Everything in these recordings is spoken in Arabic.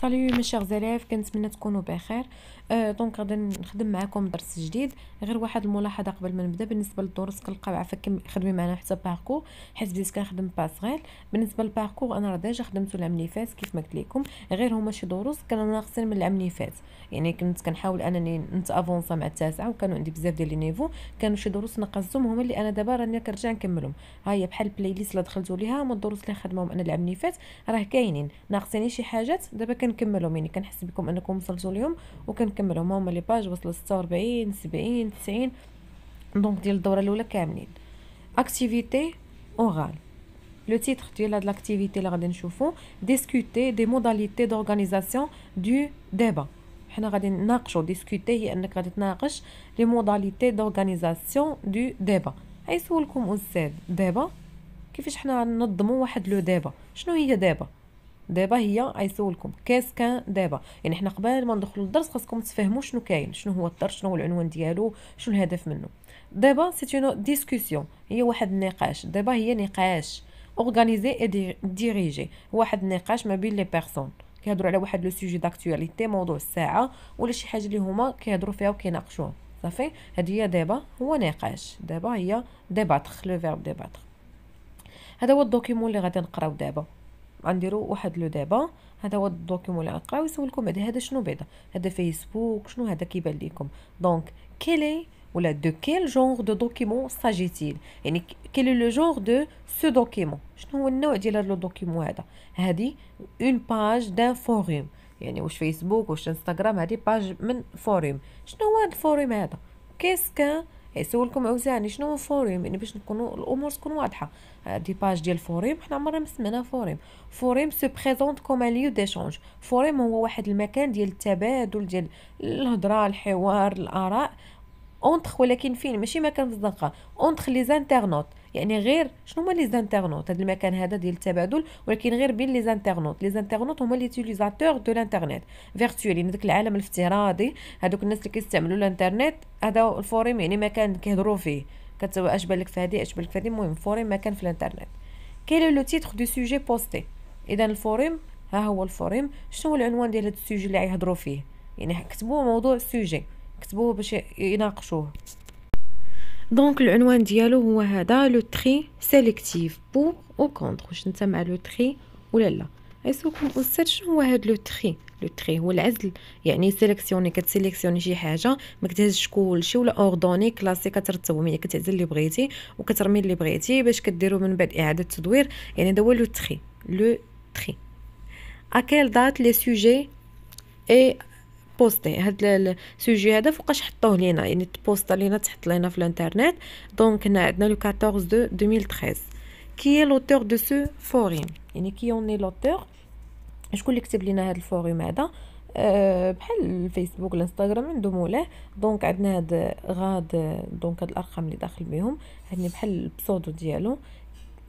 سالي مي شيغ زلاف كنتمنى تكونوا بخير آه euh, دونك غادي نخدم معكم درس جديد غير واحد الملاحظه قبل ما نبدا بالنسبه للدروس كنلقاو عفاك خدمي معنا حتى باركور حيت بديت كنخدم با صغير بالنسبه للباركور انا راه ديجا خدمته العام اللي فات كيف ما قلت لكم غير هما شي دروس كانوا ناقصين من العام اللي فات يعني كنت كنحاول انني نتافونس مع التاسعه وكانوا عندي بزاف ديال لي نيفو كانوا شي دروس نقصتهم هما اللي انا دابا راني كنرجع نكملهم ها هي بحال البلاي ليست اللي دخلتو ليها هما الدروس اللي خدمهم انا العام اللي فات راه كاينين ناقصيني شي حاجات دابا كنكملهم يعني كنحس بكم انكم وصلتوا ليهم وكنكملهم هما لي باج وصلوا 46 70 90 دونك ديال الدوره الاولى كاملين اكتيفيتي اورال لو تيتر ديال هاد لاكتيفيتي اللي غادي نشوفو ديسكوتي دي موداليتي دورغانيزاسيون دو ديبا حنا غادي نناقشو ديسكوتي هي انك غادي تناقش لي موداليتي دورغانيزاسيون دو ديبا غيسولكم استاذ ديبا كيفاش حنا ننظموا واحد لو ديبا شنو هي ديبا دابا هي غيسولكم كاس كان دابا يعني حنا قبل ما ندخلوا للدرس خاصكم تفهموا شنو كاين شنو هو الدرس شنو هو العنوان ديالو شنو الهدف منه دابا سي اون ديسكوسيون هي واحد النقاش دابا هي نقاش اورغانيزي اي ديريجي واحد النقاش ما بين لي بيرسون كيهضروا على واحد لو سوجي داكتواليتي موضوع الساعه ولا شي حاجه اللي هما كيهضروا فيها وكيناقشوها صافي هذه هي دابا هو نقاش دابا هي ديباتر لو فيرب ديباتر هذا هو الدوكيمون اللي غادي نقراو دابا غنديرو واحد لو دابا هذا هو الدوكيومون اللي غنقراو يسولكم بعد هذا شنو بعدا هذا فيسبوك شنو هذا كيبان ليكم دونك كيلي ولا دو كيل جونغ دو دوكيمون ساجيتيل يعني كيلي لو جونغ دو سو دوكيمون شنو هو النوع ديال هذا لو دوكيمون هذا هادي اون باج دان فوروم يعني واش فيسبوك واش انستغرام هادي باج من فوروم شنو هو هاد الفوروم هذا كيسكا سولكم لكم يعني شنو هو فوريم يعني باش نكونوا الامور تكون واضحه دي باج ديال فوريم حنا عمرنا ما سمعنا فوريم فوريم سو بريزونت كوم ان ليو ديشونج فوريم هو واحد المكان ديال التبادل ديال الهضره الحوار الاراء اونتخ ولكن فين ماشي مكان في الزنقه اونتخ لي زانترنوت يعني غير شنو هما لي زانترنوت هذا المكان هذا ديال التبادل ولكن غير بين لي زانترنوت لي زانترنوت هما لي تيليزاتور دو الانترنت فيرتوال يعني داك العالم الافتراضي هذوك الناس اللي كيستعملوا الانترنت هذا الفوريم يعني مكان كيهضروا فيه كتبقى اش بالك في هذه اش بالك في هذه المهم فوريم مكان في الانترنت كاين لو تيتغ دو سوجي بوستي اذا الفوريم ها هو الفوريم شنو هو العنوان ديال هذا السوجي اللي غيهضروا فيه يعني كتبوه موضوع السوجي كتبوه باش يناقشوه دونك العنوان ديالو هو هذا لو تري سيليكتيف بور او كونتر واش نتا مع لو تري ولا لا غيسولكم الاستاذ شنو هو هاد لو تري لو تري هو العزل يعني سيليكسيوني كتسيليكسيوني شي حاجه ما كتهزش كلشي ولا اوردوني كلاسي كترتبهم يعني كتعزل اللي بغيتي وكترمي اللي بغيتي باش كديرو من بعد اعاده تدوير يعني هذا هو لو تري لو تري ا كيل دات لي سوجي اي بوستي هاد السوجي هذا فوقاش حطوه لينا يعني تبوست لينا تحط لينا في الانترنت دونك هنا عندنا لو 14 دو 2013 كي هي لوتور دو سو فوريم يعني كي اوني لوتور شكون اللي كتب لينا هاد الفوريم هذا آه، بحال الفيسبوك الانستغرام عندهم مولاه دونك عندنا هاد غاد دونك هاد الارقام اللي داخل بهم هادني بحال البسودو ديالو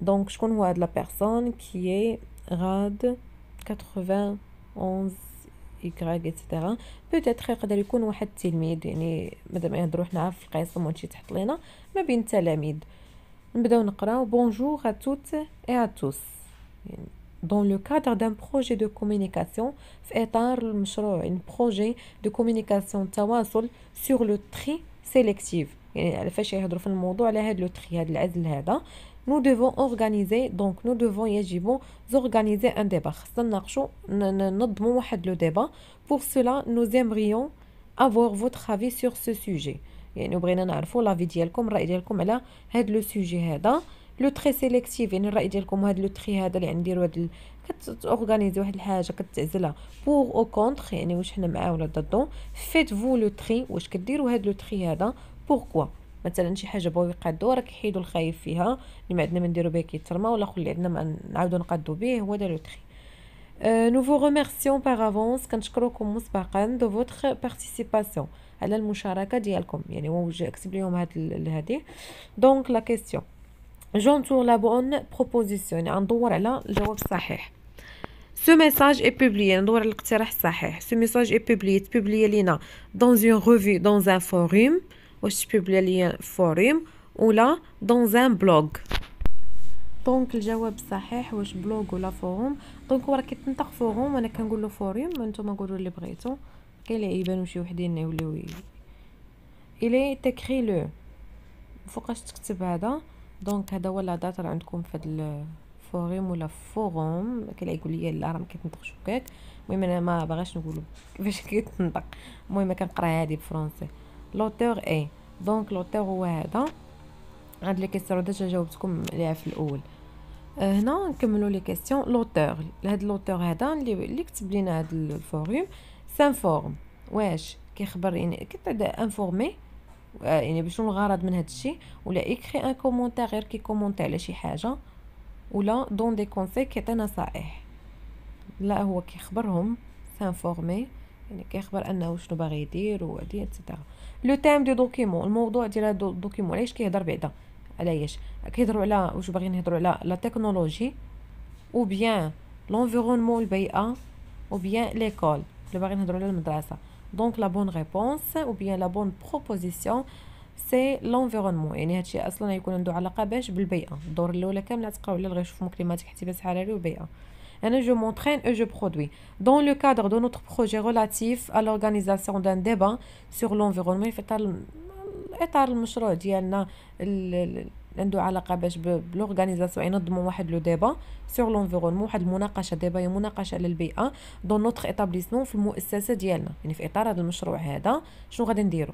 دونك شكون هو هاد لا بيرسون كي غاد 91 كيكراك ايتترا بوتيتر يقدر يكون واحد التلميذ يعني مادام يهضروا حنا في القسم وانت تحط لينا ما بين التلاميذ نبداو نقراو بونجور ا توت اي ا توس يعني dans le cadre d'un projet de communication في إطار المشروع يعني بروجي دو كومونيكاسيون تواصل سور لو تري سيليكتيف يعني على فاش يهضروا في الموضوع على هاد لو تري هاد العزل هذا nous devons organiser donc nous devons يجب organiser un débat خصنا نناقشوا ننظموا واحد لو ديبا pour cela nous aimerions avoir votre avis sur ce sujet يعني بغينا نعرفوا لافي ديالكم الراي ديالكم على هاد لو سوجي هذا لو تري سيليكتيف يعني الراي ديالكم هاد لو تري هذا اللي نديرو هاد ال... كتورغانيزي واحد الحاجه كتعزلها بور او كونتر يعني واش حنا معاه ولا ضدو فيت فو لو تري واش كديروا هاد لو تري هذا بوركوا مثلا شي حاجه بغاو يقادو راه كيحيدو الخايف فيها اللي ما عندنا ما نديرو به كيترمى ولا خلي عندنا ما نعاودو نقادو به هو دار لو تري نوفو ريميرسيون باغ افونس كنشكركم مسبقا دو فوتخ بارتيسيباسيون على المشاركه ديالكم يعني هو كتب لهم هاد هادي دونك لا كيسيون جونتور لا بون بروبوزيسيون يعني ندور على الجواب الصحيح Ce message est publié dans le Ce message est publié, publié Lina dans une revue, dans un forum. واش تبوبلي ليا فوريم ولا دون زان بلوغ دونك الجواب الصحيح واش بلوغ ولا فوروم دونك هو راه كيتنطق فوروم وانا كنقول له فوريم نتوما قولوا اللي بغيتو كاين اللي يبانو شي وحدين يوليو الي تكري لو فوقاش تكتب هذا دونك هذا هو لا راه عندكم في هذا ولا فوروم كاين يقول لي لا راه ما كيتنطقش هكاك المهم انا ما باغاش نقولو كيفاش كيتنطق المهم كنقرا هادي بفرونسي لوتور اي دونك لوتور هو هذا هاد لي كيسيون ديجا جاوبتكم عليها في الاول هنا euh, نكملوا لي كيسيون لوتور هاد لوتور هذا اللي اللي كتب لينا هاد سان سانفورم واش كيخبر يعني كتعدا انفورمي آه، يعني بشنو الغرض من هاد الشيء ولا يكري ان كومونتير غير كيكومونتي على شي حاجه ولا دون دي كونسي كيعطي نصائح لا هو كيخبرهم سانفورمي يعني كيخبر انه شنو باغي يدير وهادي اتسيتيرا لو تيم دو دوكيمون الموضوع ديال هاد الدوكيمون علاش كيهضر بعدا علاش كيهضروا على واش باغيين يهضروا على لا تكنولوجي او بيان لونفيرونمون البيئه او بيان ليكول اللي باغيين نهضروا على المدرسه دونك لا بون ريبونس او بيان لا بون بروبوزيسيون سي لونفيرونمون يعني هادشي اصلا يكون عنده علاقه باش بالبيئه الدور الاولى كامله تقراو على الغير الكليماتيك احتباس حراري والبيئه أنا جو m'entraîne أو جو برودوي Dans لو cadre دو notre بروجي relatif à l'organisation d'un débat sur l'environnement في إطار إطار المشروع ديالنا عندو علاقه باش بلورغانيزاسيون ينظمو واحد لو ديبا سور لونفيرونمون واحد المناقشه ديبا هي مناقشه للبيئة دون نوتر ايتابليسمون في المؤسسه ديالنا يعني في اطار هاد المشروع هذا شنو غادي نديرو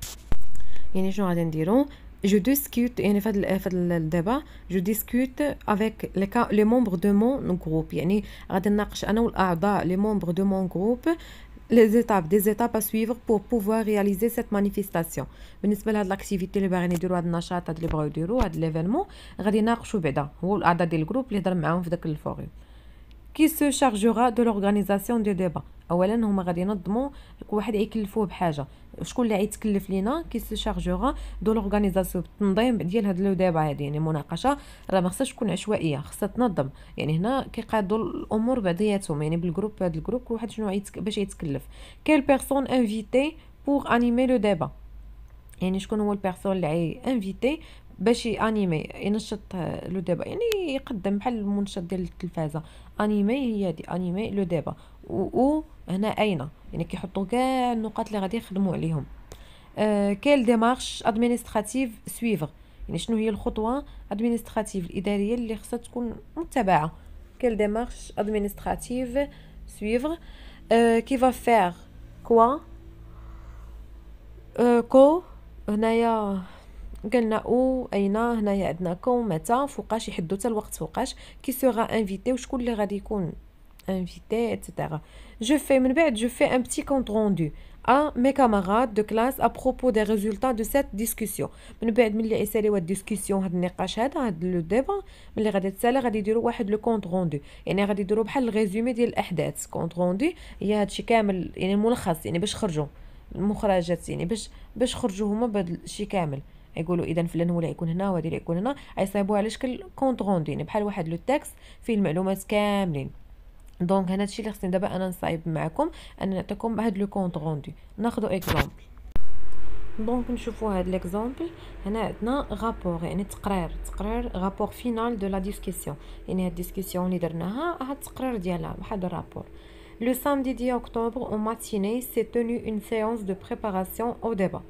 يعني شنو غادي نديرو je discute, يعني في هذا في الدابا جو ديسكوت افيك لي مومبر دو مون جروب يعني غادي نناقش انا والاعضاء لي مومبر دو مون جروب les étapes des étapes à suivre pour pouvoir réaliser cette manifestation بالنسبه لهاد لاكتيفيتي اللي باغيين يديروا هاد النشاط هاد اللي بغاو يديروا هاد ليفينمون غادي يناقشوا بعدا هو الاعضاء ديال الجروب اللي هضر معاهم في داك الفوري كي سو شارجورا دو لورغانيزاسيون دو ديبا اولا هما غادي ينظموا واحد يكلفوه بحاجه شكون اللي غيتكلف لينا كي سو شارجورا دو لورغانيزاسيون التنظيم ديال هاد لو ديبا هادي يعني مناقشه راه ما خصهاش تكون عشوائيه خصها تنظم يعني هنا كيقادوا الامور بعضياتهم يعني بالجروب هاد الجروب كل واحد شنو باش يتكلف كيل بيرسون انفيتي بور انيمي لو ديبا يعني شكون هو البيرسون اللي انفيتي باش انيمي ينشط لو دابا يعني يقدم بحال المنشط ديال التلفازه انيمي هي هادي انيمي لو دابا و هنا اين يعني كيحطوا كاع النقاط اللي غادي يخدموا عليهم آه كيل ديمارش ادمينستراتيف سويفر يعني شنو هي الخطوه ادمينستراتيف الاداريه اللي خصها تكون متبعه كيل ديمارش ادمينستراتيف سويفر آه كي فا فير كوا آه كو هنايا قالنا او اينا هنايا عندنا كون متى فوقاش يحدو حتى الوقت فوقاش كي سوغا انفيتي وشكون اللي غادي يكون انفيتي اتسيتيرا جو في من بعد جو في ان بتي كونت روندو à مي camarades دو كلاس à propos des résultats de cette discussion من بعد ملي يساليو الديسكسيون هاد النقاش هذا هاد لو ديبا ملي غادي تسالى غادي يديروا واحد لو كونت روندو يعني غادي يديروا بحال الريزومي ديال الاحداث كونت روندو هي هادشي كامل يعني ملخص يعني باش خرجوا المخرجات يعني باش باش خرجوا هما بهذا الشيء كامل يقولوا اذا فلان هو يكون هنا وهذه اللي يكون هنا يصيبوها على شكل كونت غوندو يعني بحال واحد لو تاكس فيه المعلومات كاملين دونك هنا هادشي اللي خصني دابا انا نصايب معكم انا نعطيكم هاد لو كونت غوندو ناخذ اكزومبل دونك نشوفوا هاد ليكزامبل هنا عندنا غابور يعني تقرير تقرير غابور فينال دو لا ديسكسيون يعني هاد ديسكوسيون اللي درناها هاد التقرير ديالها بحال الرابور Le samedi 10 octobre, au matinée, s'est tenue une séance de préparation au débat.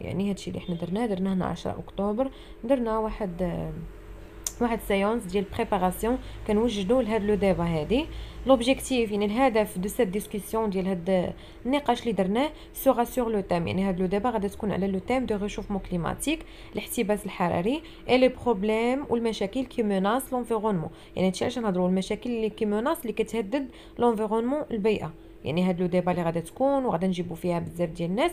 يعني هادشي اللي حنا درناه درناه هنا 10 اكتوبر درنا واحد آه، واحد سيونس ديال بريباراسيون كنوجدوا لهاد لو ديبا هادي لوبجيكتيف يعني الهدف دو سيت ديسكوسيون ديال هاد النقاش اللي درناه سوغا سور لو تيم يعني هاد لو ديبا غادي تكون على لو تيم دو ريشوفمون كليماتيك الاحتباس الحراري اي لي بروبليم والمشاكل كي ميناس لونفيرونمون يعني هادشي علاش نهضروا المشاكل اللي كي ميناس اللي كتهدد لونفيرونمون البيئه يعني هاد لو ديبا اللي غادي تكون وغادي نجيبو فيها بزاف ديال الناس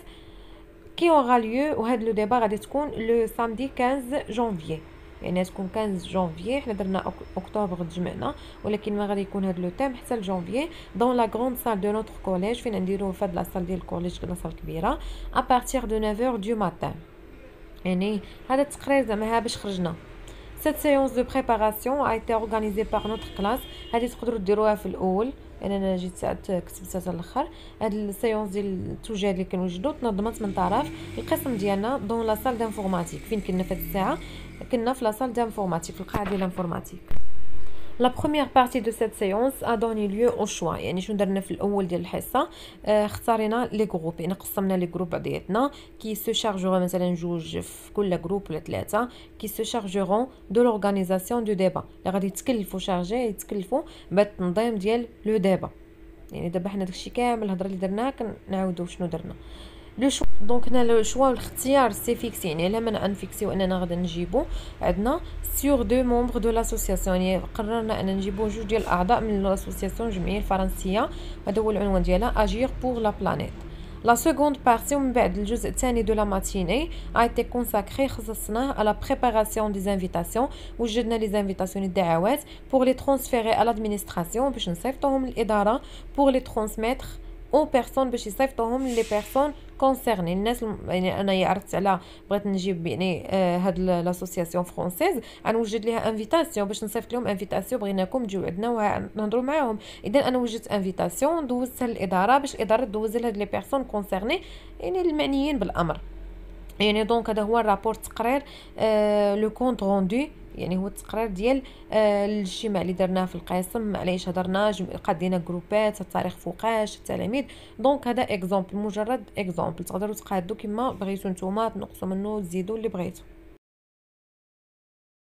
qui aura lieu وهذا le ديبا غادي تكون le samedi 15 janvier يعني تكون 15 جانفيي حنا درنا اكتوبر جمعنا ولكن ما غادي يكون هذا لو تيم حتى لجانفيي دون لا غروند سال دو نوتر كوليج فين نديرو فهاد هاد لا سال ديال الكوليج لا سال كبيره ا بارتير دو 9 دو ماتان يعني هذا التقرير زعما باش خرجنا Cette séance de préparation a été organisée par notre classe. هذه تقدروا ديروها في الاول انا جيت ساعه كتبتها ساعه الاخر هاد السيونس ديال التوجيهات اللي كنوجدو تنظمت من طرف القسم ديالنا دون لا سال دانفورماتيك فين كنا في الساعه كنا في لا سال دانفورماتيك في القاعه ديال الانفورماتيك لا بروميير بارتي دو سيت سيونس ا دوني ليو او شوا يعني شنو درنا في الاول ديال الحصه آه، اختارينا لي جروب يعني قسمنا لي جروب بعضياتنا كي سو شارجو مثلا جوج في كل جروب ولا ثلاثه كي سو شارجو دو لورغانيزاسيون دو ديبا اللي غادي يتكلفوا شارجي يتكلفوا بالتنظيم ديال لو ديبا يعني دابا حنا داكشي كامل الهضره اللي درناها كنعاودو شنو درنا لو شو دونك هنا لو شوا الاختيار سي فيكسي يعني الا منع انفيكسيو اننا غادي نجيبو عندنا سيغ دو مومبر دو لاسوسياسيون يعني قررنا ان نجيبو جوج ديال الاعضاء من لاسوسياسيون الجمعيه الفرنسيه هذا هو العنوان ديالها اجير بور لا بلانيت لا سكوند بارتي ومن بعد الجزء الثاني دو لا ماتيني ايتي كونساكري خصصناه على بريباراسيون دي زانفيتاسيون وجدنا لي زانفيتاسيون الدعوات بور لي ترونسفيري على لادمينستراسيون باش نصيفطوهم للاداره بور لي ترونسميتر او بيرسون باش يصيفطوهم لي بيرسون كونسيرني الناس يعني انايا عرفت على بغيت نجيب يعني آه، هاد لاسوسياسيون فرونسيز غنوجد ليها انفيتاسيون باش نصيفط لهم انفيتاسيون بغيناكم تجيو عندنا ونهضروا معاهم اذا انا وجدت انفيتاسيون دوزتها للاداره باش الاداره دوز لهاد لي بيرسون كونسيرني يعني المعنيين بالامر يعني دونك هذا هو الرابور تقرير لو كونت روندو يعني هو التقرير ديال آه الاجتماع اللي درناه في القسم علاش هضرنا قدينا جروبات التاريخ فوقاش التلاميذ دونك هذا اكزومبل مجرد اكزومبل تقدروا تقادوا كما بغيتو نتوما تنقصوا منه تزيدوا اللي بغيتو